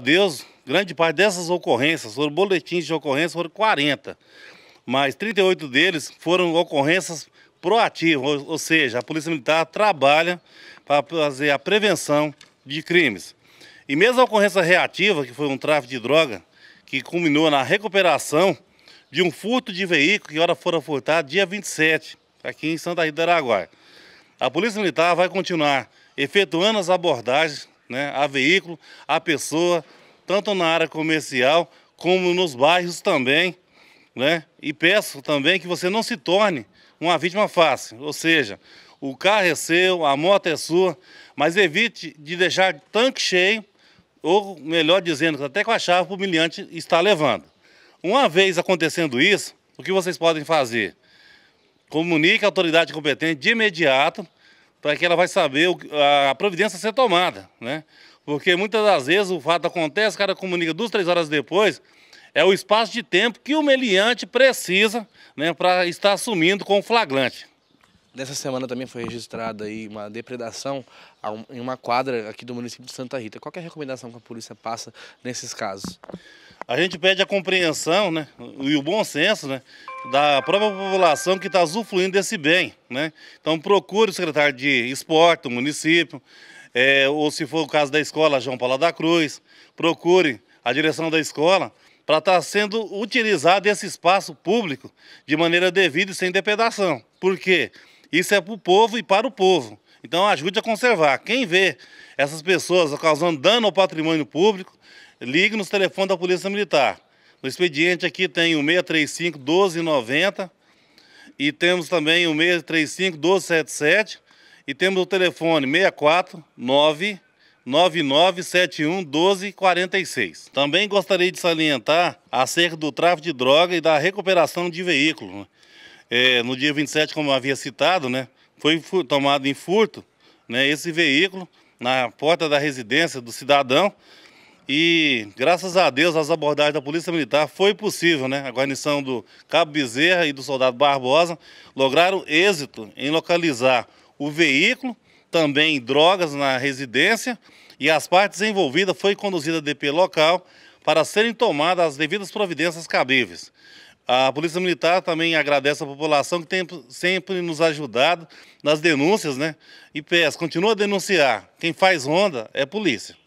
Deus, grande parte dessas ocorrências foram boletins de ocorrência, foram 40, mas 38 deles foram ocorrências proativas, ou, seja, a Polícia Militar trabalha para fazer a prevenção de crimes. E mesmo a ocorrência reativa, que foi um tráfico de droga, que culminou na recuperação de um furto de veículo que ora fora furtado dia 27, aqui em Santa Rita do Araguaia. A Polícia Militar vai continuar efetuando as abordagens né, a veículo, a pessoa, tanto na área comercial como nos bairros também. Né? E peço também que você não se torne uma vítima fácil, ou seja, o carro é seu, a moto é sua, mas evite de deixar tanque cheio, ou melhor dizendo, até com a chave para o miliante está levando. Uma vez acontecendo isso, o que vocês podem fazer? Comunique a autoridade competente de imediato para que ela vai saber o, a providência a ser tomada, né? Porque muitas das vezes o fato acontece, o cara comunica duas, três horas depois, é o espaço de tempo que o meliante precisa né, para estar assumindo com o flagrante. Nessa semana também foi registrada aí uma depredação em uma quadra aqui do município de Santa Rita. Qual é a recomendação que a polícia passa nesses casos? A gente pede a compreensão né, e o bom senso né, da própria população que está usufruindo desse bem. Né? Então procure o secretário de esporte o município, é, ou se for o caso da escola João Paulo da Cruz, procure a direção da escola para estar tá sendo utilizado esse espaço público de maneira devida e sem depredação. Por quê? Isso é para o povo e para o povo. Então ajude a conservar. Quem vê essas pessoas causando dano ao patrimônio público, ligue nos telefones da Polícia Militar. No expediente aqui tem o 635 1290 e temos também o 635 1277 e temos o telefone 649 9971 1246. Também gostaria de salientar acerca do tráfico de droga e da recuperação de veículo. Né? É, no dia 27, como havia citado, né, foi tomado em furto né, esse veículo na porta da residência do cidadão e graças a Deus, as abordagens da Polícia Militar foi possível, né? A guarnição do Cabo Bezerra e do soldado Barbosa lograram êxito em localizar o veículo, também drogas na residência e as partes envolvidas foi conduzida a DP local para serem tomadas as devidas providências cabíveis. A Polícia Militar também agradece à população que tem sempre nos ajudado nas denúncias, né? E peço, continua a denunciar. Quem faz onda é polícia.